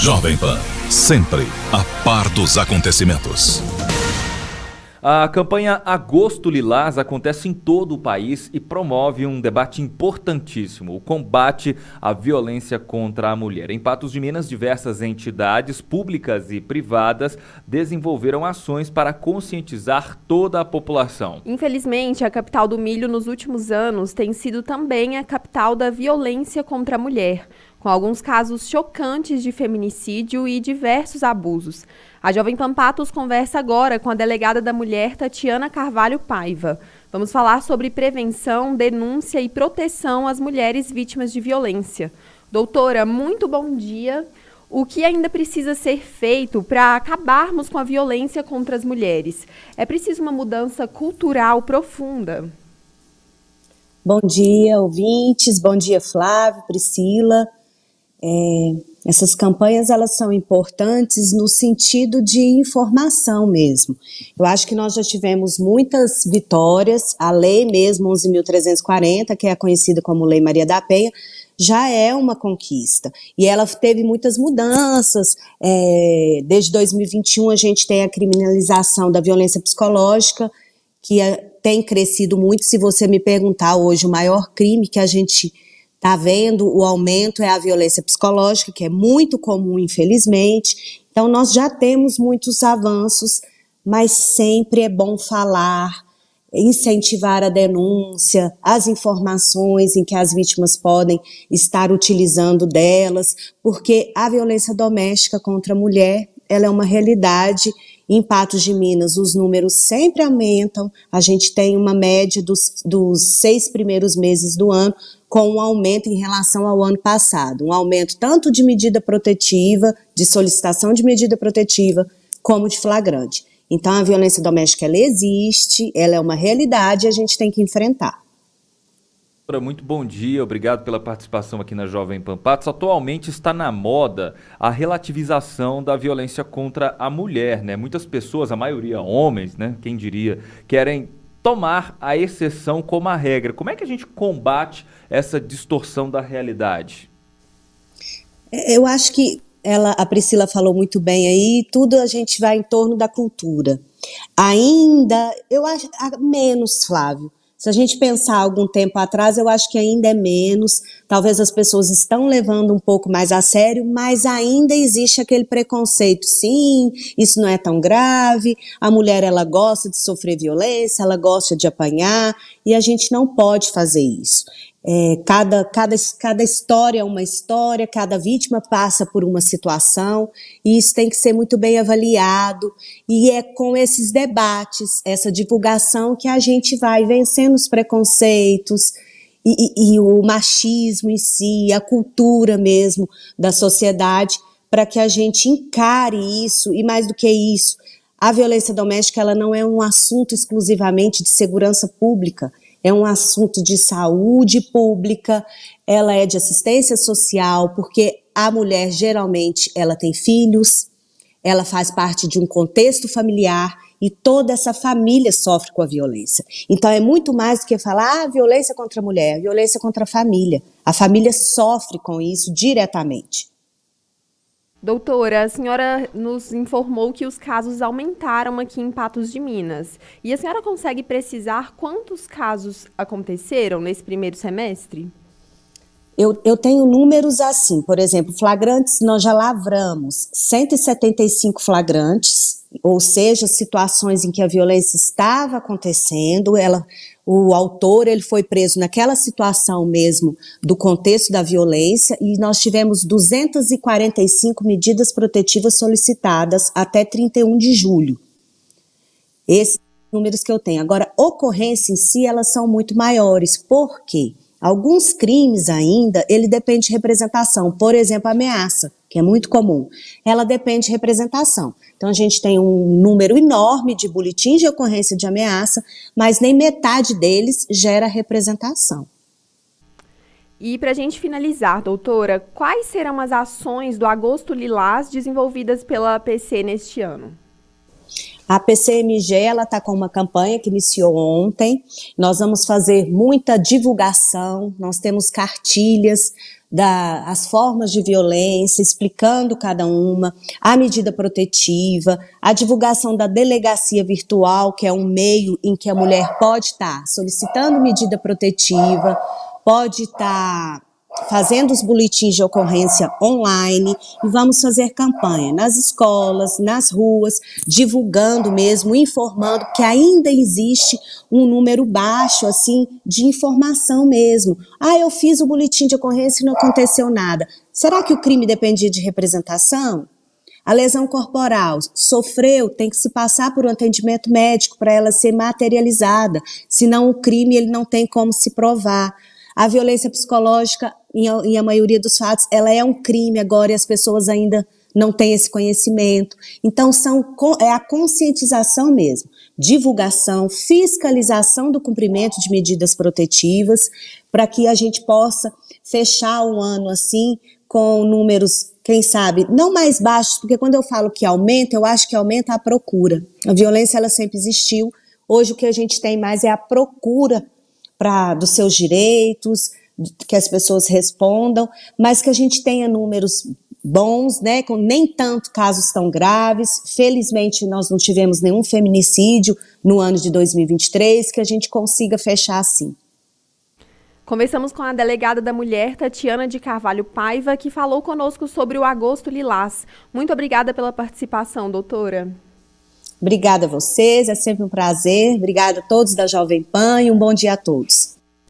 Jovem Pan, sempre a par dos acontecimentos. A campanha Agosto Lilás acontece em todo o país e promove um debate importantíssimo: o combate à violência contra a mulher. Em Patos de Minas, diversas entidades públicas e privadas desenvolveram ações para conscientizar toda a população. Infelizmente, a capital do milho nos últimos anos tem sido também a capital da violência contra a mulher, com alguns casos chocantes de feminicídio e diversos abusos. A Jovem Pampatos conversa agora com a delegada da mulher, Tatiana Carvalho Paiva. Vamos falar sobre prevenção, denúncia e proteção às mulheres vítimas de violência. Doutora, muito bom dia. O que ainda precisa ser feito para acabarmos com a violência contra as mulheres? É preciso uma mudança cultural profunda. Bom dia, ouvintes. Bom dia, Flávio, Priscila. É, essas campanhas elas são importantes no sentido de informação mesmo. Eu acho que nós já tivemos muitas vitórias. A lei mesmo 11.340, que é conhecida como Lei Maria da Penha, já é uma conquista. E ela teve muitas mudanças. É, desde 2021 a gente tem a criminalização da violência psicológica, que é, tem crescido muito. Se você me perguntar hoje o maior crime que a gente está vendo o aumento é a violência psicológica, que é muito comum, infelizmente. Então, nós já temos muitos avanços, mas sempre é bom falar, incentivar a denúncia, as informações em que as vítimas podem estar utilizando delas, porque a violência doméstica contra a mulher ela é uma realidade em Patos de Minas, os números sempre aumentam, a gente tem uma média dos, dos seis primeiros meses do ano com um aumento em relação ao ano passado. Um aumento tanto de medida protetiva, de solicitação de medida protetiva, como de flagrante. Então, a violência doméstica ela existe, ela é uma realidade e a gente tem que enfrentar. Doutora, muito bom dia, obrigado pela participação aqui na Jovem Pan Patos. Atualmente está na moda a relativização da violência contra a mulher, né? Muitas pessoas, a maioria homens, né? Quem diria, querem tomar a exceção como a regra. Como é que a gente combate essa distorção da realidade? É, eu acho que ela, a Priscila falou muito bem aí, tudo a gente vai em torno da cultura. Ainda, eu acho, menos, Flávio, se a gente pensar algum tempo atrás, eu acho que ainda é menos. Talvez as pessoas estão levando um pouco mais a sério, mas ainda existe aquele preconceito. Sim, isso não é tão grave. A mulher ela gosta de sofrer violência, ela gosta de apanhar e a gente não pode fazer isso. É, cada, cada, cada história é uma história, cada vítima passa por uma situação, e isso tem que ser muito bem avaliado. E é com esses debates, essa divulgação, que a gente vai vencendo os preconceitos e, e, e o machismo em si, a cultura mesmo da sociedade, para que a gente encare isso, e mais do que isso, a violência doméstica ela não é um assunto exclusivamente de segurança pública é um assunto de saúde pública, ela é de assistência social, porque a mulher geralmente ela tem filhos, ela faz parte de um contexto familiar e toda essa família sofre com a violência. Então é muito mais do que falar ah, violência contra a mulher, violência contra a família. A família sofre com isso diretamente. Doutora, a senhora nos informou que os casos aumentaram aqui em Patos de Minas. E a senhora consegue precisar quantos casos aconteceram nesse primeiro semestre? Eu, eu tenho números assim, por exemplo, flagrantes nós já lavramos 175 flagrantes ou seja, situações em que a violência estava acontecendo, ela, o autor ele foi preso naquela situação mesmo do contexto da violência e nós tivemos 245 medidas protetivas solicitadas até 31 de julho. Esses números que eu tenho. Agora, ocorrência em si, elas são muito maiores. Por quê? Porque Alguns crimes ainda, ele depende de representação. Por exemplo, ameaça, que é muito comum. Ela depende de representação. Então a gente tem um número enorme de boletins de ocorrência de ameaça, mas nem metade deles gera representação. E para a gente finalizar, doutora, quais serão as ações do Agosto Lilás desenvolvidas pela PC neste ano? A PCMG ela está com uma campanha que iniciou ontem. Nós vamos fazer muita divulgação. Nós temos cartilhas da, formas de violência, explicando cada uma, a medida protetiva, a divulgação da delegacia virtual, que é um meio em que a mulher pode estar tá solicitando medida protetiva, pode estar tá fazendo os boletins de ocorrência online e vamos fazer campanha nas escolas, nas ruas, divulgando mesmo, informando que ainda existe um número baixo assim de informação mesmo. Ah, eu fiz o boletim de ocorrência e não aconteceu nada. Será que o crime dependia de representação? A lesão corporal sofreu, tem que se passar por um atendimento médico para ela ser materializada, senão o crime ele não tem como se provar. A violência psicológica em, a maioria dos fatos, ela é um crime agora e as pessoas ainda não têm esse conhecimento. Então, são, é a conscientização mesmo divulgação, fiscalização do cumprimento de medidas protetivas, para que a gente possa fechar o ano assim com números, quem sabe, não mais baixos, porque quando eu falo que aumenta, eu acho que aumenta a procura. A violência ela sempre existiu. Hoje o que a gente tem mais é a procura para dos seus direitos, que as pessoas respondam, mas que a gente tenha números bons, né, com nem tanto casos tão graves. Felizmente, nós não tivemos nenhum feminicídio no ano de 2023, que a gente consiga fechar assim. Começamos com a delegada da mulher, Tatiana de Carvalho Paiva, que falou conosco sobre o Agosto Lilás. Muito obrigada pela participação, doutora. Obrigada a vocês, é sempre um prazer. Obrigada a todos da Jovem Pan e um bom dia a todos.